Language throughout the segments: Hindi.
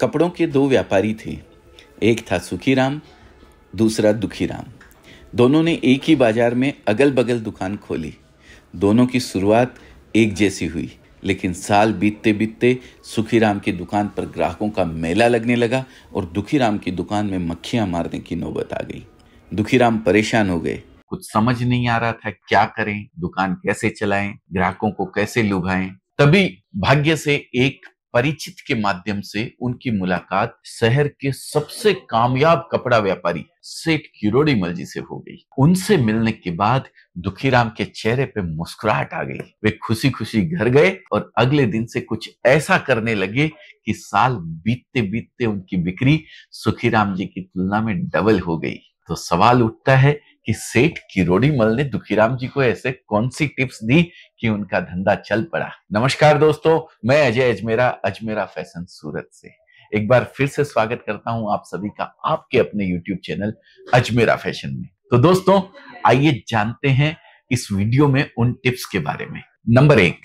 कपड़ों के दो व्यापारी थे एक था सुखी राम दूसरा दुखी राम दोनों ने एक ही बाजार में अगल बगल दुकान खोली दोनों की शुरुआत एक जैसी हुई लेकिन साल बीतते बीतते सुखी राम की दुकान पर ग्राहकों का मेला लगने लगा और दुखी राम की दुकान में मक्खियां मारने की नौबत आ गई दुखी राम परेशान हो गए कुछ समझ नहीं आ रहा था क्या करें दुकान कैसे चलाएं ग्राहकों को कैसे लुभाएं तभी भाग्य से एक परिचित के माध्यम से उनकी मुलाकात शहर के सबसे कामयाब कपड़ा व्यापारी सेठ मल जी से हो गई उनसे मिलने के बाद दुखीराम के चेहरे पे मुस्कुराहट आ गई वे खुशी खुशी घर गए और अगले दिन से कुछ ऐसा करने लगे कि साल बीतते बीतते उनकी बिक्री सुखीराम जी की तुलना में डबल हो गई तो सवाल उठता है कि सेठ किरोड़ी मल ने दुखीराम जी को ऐसे कौन सी टिप्स दी कि उनका धंधा चल पड़ा नमस्कार दोस्तों मैं अजय अजमेरा अजमेरा फैशन सूरत से एक बार फिर से स्वागत करता हूं आप सभी का आपके अपने YouTube चैनल अजमेरा फैशन में तो दोस्तों आइए जानते हैं इस वीडियो में उन टिप्स के बारे में नंबर एक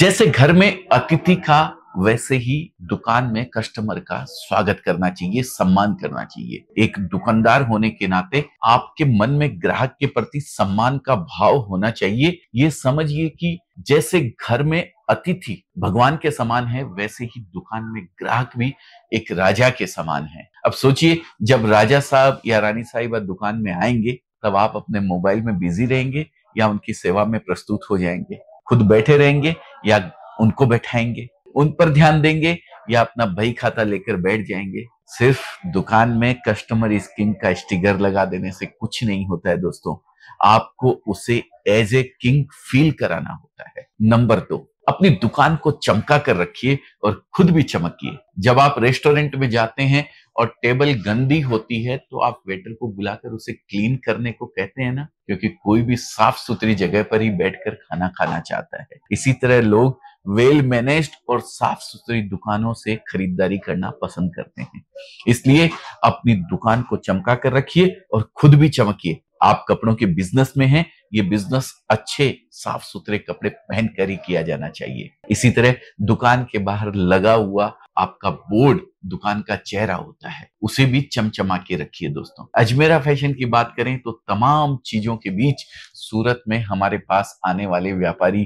जैसे घर में अतिथि का वैसे ही दुकान में कस्टमर का स्वागत करना चाहिए सम्मान करना चाहिए एक दुकानदार होने के नाते आपके मन में ग्राहक के प्रति सम्मान का भाव होना चाहिए ये समझिए कि जैसे घर में अतिथि भगवान के समान है वैसे ही दुकान में ग्राहक भी एक राजा के समान है अब सोचिए जब राजा साहब या रानी साहिब दुकान में आएंगे तब आप अपने मोबाइल में बिजी रहेंगे या उनकी सेवा में प्रस्तुत हो जाएंगे खुद बैठे रहेंगे या उनको बैठाएंगे उन पर ध्यान देंगे या अपना बही खाता लेकर बैठ जाएंगे सिर्फ दुकान में कस्टमर स्किन का स्टिकर लगा देने से कुछ नहीं होता है दोस्तों आपको उसे एज ए किंग फील कराना होता है नंबर दो अपनी दुकान को चमका कर रखिए और खुद भी चमकिए जब आप रेस्टोरेंट में जाते हैं और टेबल गंदी होती है तो आप वेटर को बुलाकर उसे क्लीन करने को कहते हैं ना क्योंकि कोई भी साफ सुथरी जगह पर ही बैठकर खाना खाना चाहता है इसी तरह लोग वेल मैनेज्ड और साफ सुथरी दुकानों से खरीदारी करना पसंद करते हैं इसलिए अपनी दुकान को चमका कर रखिए और खुद भी चमकिए आप कपड़ों के बिजनेस में हैं ये बिजनेस अच्छे साफ सुथरे कपड़े पहन कर ही किया जाना चाहिए इसी तरह दुकान के बाहर लगा हुआ आपका बोर्ड दुकान का चेहरा होता है उसे भी चमचमा के रखिए दोस्तों अजमेरा फैशन की बात करें तो तमाम चीजों के बीच सूरत में हमारे पास आने वाले व्यापारी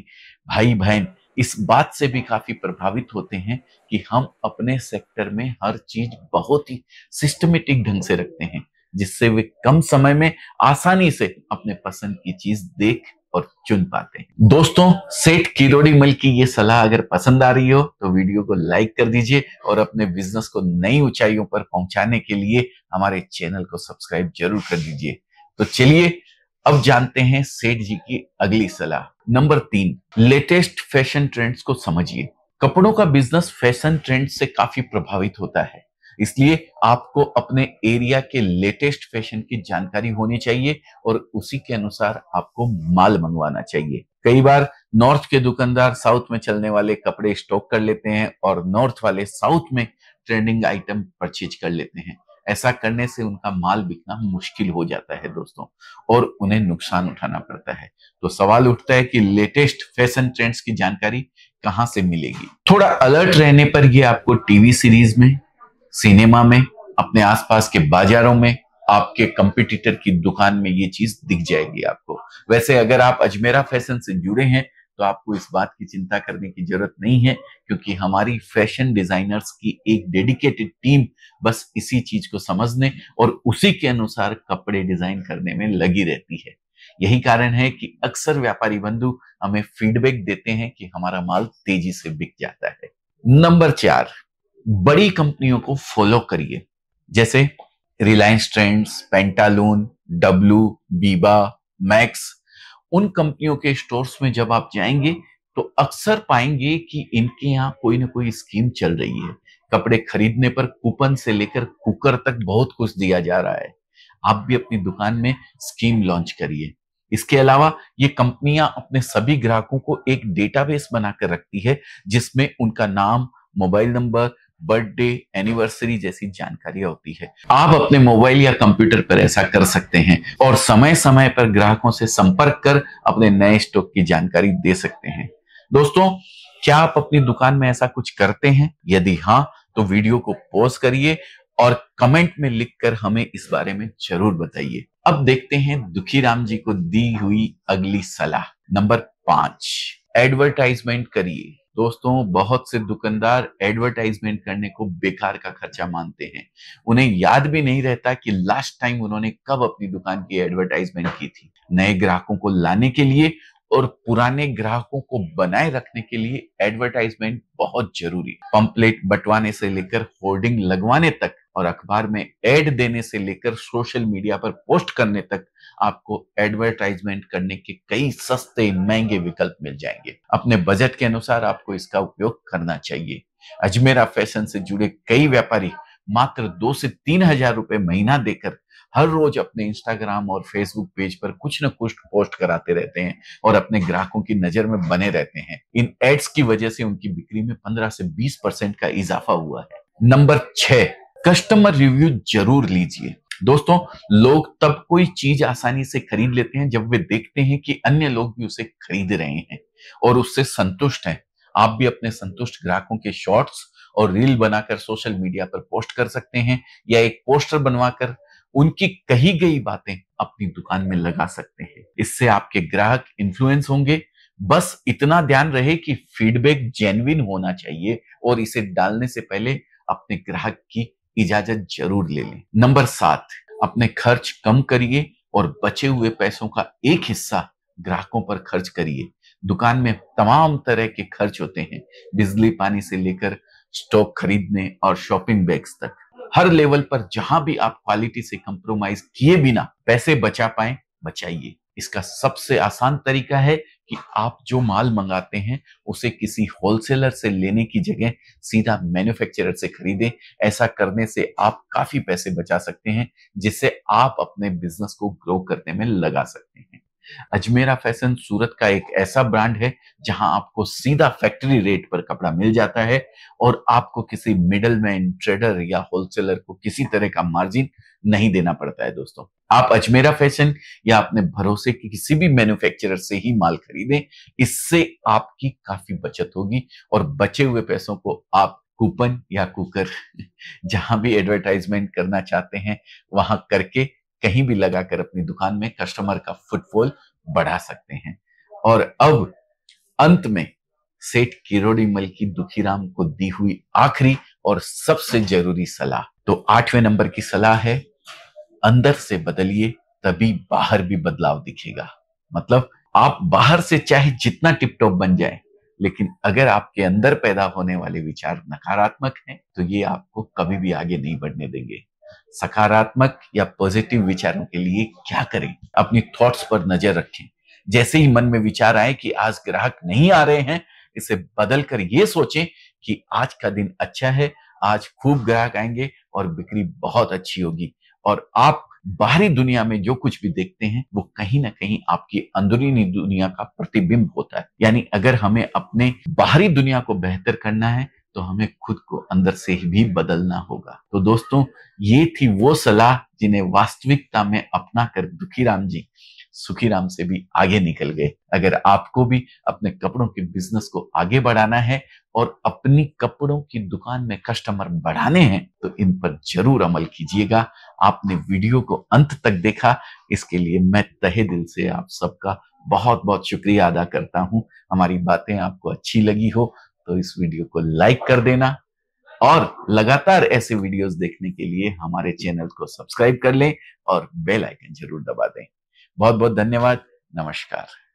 भाई बहन इस बात से भी काफी प्रभावित होते हैं कि हम अपने सेक्टर में हर चीज बहुत ही सिस्टमेटिक ढंग से रखते हैं जिससे वे कम समय में आसानी से अपने पसंद की चीज देख और चुन पाते हैं दोस्तों सेठ किरोड़ी मल की ये सलाह अगर पसंद आ रही हो तो वीडियो को लाइक कर दीजिए और अपने बिजनेस को नई ऊंचाइयों पर पहुंचाने के लिए हमारे चैनल को सब्सक्राइब जरूर कर दीजिए तो चलिए अब जानते हैं सेठ जी की अगली सलाह नंबर तीन लेटेस्ट फैशन ट्रेंड्स को समझिए कपड़ों का बिजनेस फैशन ट्रेंड से काफी प्रभावित होता है इसलिए आपको अपने एरिया के लेटेस्ट फैशन की जानकारी होनी चाहिए और उसी के अनुसार आपको माल मंगवाना चाहिए कई बार नॉर्थ के दुकानदार साउथ में चलने वाले कपड़े स्टॉक कर लेते हैं और नॉर्थ वाले साउथ में ट्रेंडिंग आइटम परचेज कर लेते हैं ऐसा करने से उनका माल बिकना मुश्किल हो जाता है दोस्तों और उन्हें नुकसान उठाना पड़ता है तो सवाल उठता है कि लेटेस्ट फैशन ट्रेंड्स की जानकारी कहां से मिलेगी थोड़ा अलर्ट रहने पर यह आपको टीवी सीरीज में सिनेमा में अपने आसपास के बाजारों में आपके कंपिटिटर की दुकान में ये चीज दिख जाएगी आपको वैसे अगर आप अजमेरा फैशन से जुड़े हैं तो आपको इस बात की चिंता करने की जरूरत नहीं है क्योंकि हमारी फैशन डिजाइनर्स की एक डेडिकेटेड टीम बस इसी चीज को समझने और उसी के अनुसार कपड़े डिजाइन करने में लगी रहती है यही कारण है कि अक्सर व्यापारी बंधु हमें फीडबैक देते हैं कि हमारा माल तेजी से बिक जाता है नंबर चार बड़ी कंपनियों को फॉलो करिए जैसे रिलायंस ट्रेंड्स पेंटालून डब्लू बीबा मैक्स उन कंपनियों के स्टोर्स में जब आप जाएंगे तो अक्सर पाएंगे कि इनके यहाँ कोई ना कोई स्कीम चल रही है कपड़े खरीदने पर कूपन से लेकर कुकर तक बहुत कुछ दिया जा रहा है आप भी अपनी दुकान में स्कीम लॉन्च करिए इसके अलावा ये कंपनियां अपने सभी ग्राहकों को एक डेटाबेस बनाकर रखती है जिसमें उनका नाम मोबाइल नंबर बर्थडे एनिवर्सरी जैसी जानकारियां होती है आप अपने मोबाइल या कंप्यूटर पर ऐसा कर सकते हैं और समय समय पर ग्राहकों से संपर्क कर अपने नए स्टॉक की जानकारी दे सकते हैं दोस्तों क्या आप अपनी दुकान में ऐसा कुछ करते हैं यदि हाँ तो वीडियो को पॉज करिए और कमेंट में लिखकर हमें इस बारे में जरूर बताइए अब देखते हैं दुखी राम जी को दी हुई अगली सलाह नंबर पांच एडवर्टाइजमेंट करिए दोस्तों बहुत से दुकानदार एडवर्टाइजमेंट करने को बेकार का खर्चा मानते हैं उन्हें याद भी नहीं रहता कि लास्ट टाइम उन्होंने कब अपनी दुकान की एडवर्टाइजमेंट की थी नए ग्राहकों को लाने के लिए और पुराने ग्राहकों को बनाए रखने के लिए एडवर्टाइजमेंट बहुत जरूरी पंपलेट बंटवाने से लेकर होर्डिंग लगवाने तक और अखबार में एड देने से लेकर सोशल मीडिया पर पोस्ट करने तक आपको एडवर्टाइजमेंट करने के कई सस्ते महंगे विकल्प मिल जाएंगे अपने बजट के अनुसार आपको इसका उपयोग करना चाहिए अजमेरा फैशन से जुड़े कई व्यापारी मात्र दो से तीन हजार रुपए महीना देकर हर रोज अपने इंस्टाग्राम और फेसबुक पेज पर कुछ न कुछ पोस्ट कराते रहते हैं और अपने ग्राहकों की नजर में बने रहते हैं इन एड्स की वजह से उनकी बिक्री में पंद्रह से बीस परसेंट का इजाफा हुआ है नंबर छह कस्टमर रिव्यू जरूर लीजिए दोस्तों लोग तब कोई चीज आसानी से खरीद लेते हैं जब वे देखते हैं कि अन्य लोग भी उसे खरीद रहे हैं और उससे संतुष्ट हैं आप भी अपने संतुष्ट ग्राहकों के शॉर्ट्स और रील बनाकर सोशल मीडिया पर पोस्ट कर सकते हैं या एक पोस्टर बनवाकर उनकी कही गई बातें अपनी दुकान में लगा सकते हैं इससे आपके ग्राहक इन्फ्लुएंस होंगे बस इतना ध्यान रहे कि फीडबैक जेन्युइन होना चाहिए और इसे डालने से पहले अपने ग्राहक की इजाजत जरूर ले लें नंबर सात अपने खर्च कम करिए और बचे हुए पैसों का एक हिस्सा ग्राहकों पर खर्च करिए दुकान में तमाम तरह के खर्च होते हैं बिजली पानी से लेकर स्टॉक खरीदने और शॉपिंग बैग्स तक हर लेवल पर जहां भी आप क्वालिटी से कंप्रोमाइज किए बिना पैसे बचा पाए बचाइए इसका सबसे आसान तरीका है कि आप जो माल मंगाते हैं उसे किसी होलसेलर से लेने की जगह सीधा मैन्युफैक्चरर से खरीदें ऐसा करने से आप काफी पैसे बचा सकते हैं जिससे आप अपने बिजनेस को ग्रो करने में लगा सकते हैं अजमेरा फैशन सूरत का एक ऐसा ब्रांड है जहां आपको सीधा फैक्ट्री रेट पर कपड़ा मिल जाता है और आपको किसी मिडल मैन ट्रेडर या होलसेलर को किसी तरह का मार्जिन नहीं देना पड़ता है दोस्तों आप अजमेरा फैशन या अपने भरोसे की किसी भी मैन्युफैक्चरर से ही माल खरीदें इससे आपकी काफी बचत होगी और बचे हुए पैसों को आप कूपन या कुकर जहां भी एडवर्टाइजमेंट करना चाहते हैं वहां करके कहीं भी लगाकर अपनी दुकान में कस्टमर का फुटफॉल बढ़ा सकते हैं और अब अंत में सेठ किरोडी मल की राम को दी हुई आखिरी और सबसे जरूरी सलाह तो आठवें नंबर की सलाह है अंदर से बदलिए तभी बाहर भी बदलाव दिखेगा मतलब आप बाहर से चाहे जितना टिप टॉप बन जाए लेकिन अगर आपके अंदर पैदा होने वाले विचार नकारात्मक हैं तो ये आपको कभी भी आगे नहीं बढ़ने देंगे सकारात्मक या पॉजिटिव विचारों के लिए क्या करें अपनी थॉट्स पर नजर रखें जैसे ही मन में विचार आए कि आज ग्राहक नहीं आ रहे हैं इसे बदल कर ये सोचें कि आज का दिन अच्छा है आज खूब ग्राहक आएंगे और बिक्री बहुत अच्छी होगी और आप बाहरी दुनिया में जो कुछ भी देखते हैं वो कहीं ना कहीं आपकी अंदरूनी दुनिया का प्रतिबिंब होता है यानी अगर हमें अपने बाहरी दुनिया को बेहतर करना है तो हमें खुद को अंदर से ही भी बदलना होगा तो दोस्तों ये थी वो सलाह जिन्हें वास्तविकता में अपना कर दुखी राम जी सुखी राम से भी आगे निकल गए अगर आपको भी अपने कपड़ों के बिजनेस को आगे बढ़ाना है और अपनी कपड़ों की दुकान में कस्टमर बढ़ाने हैं तो इन पर जरूर अमल कीजिएगा आपने वीडियो को अंत तक देखा इसके लिए मैं तहे दिल से आप सबका बहुत बहुत शुक्रिया अदा करता हूँ हमारी बातें आपको अच्छी लगी हो तो इस वीडियो को लाइक कर देना और लगातार ऐसे वीडियोस देखने के लिए हमारे चैनल को सब्सक्राइब कर लें और बेल आइकन जरूर दबा दें बहुत बहुत धन्यवाद नमस्कार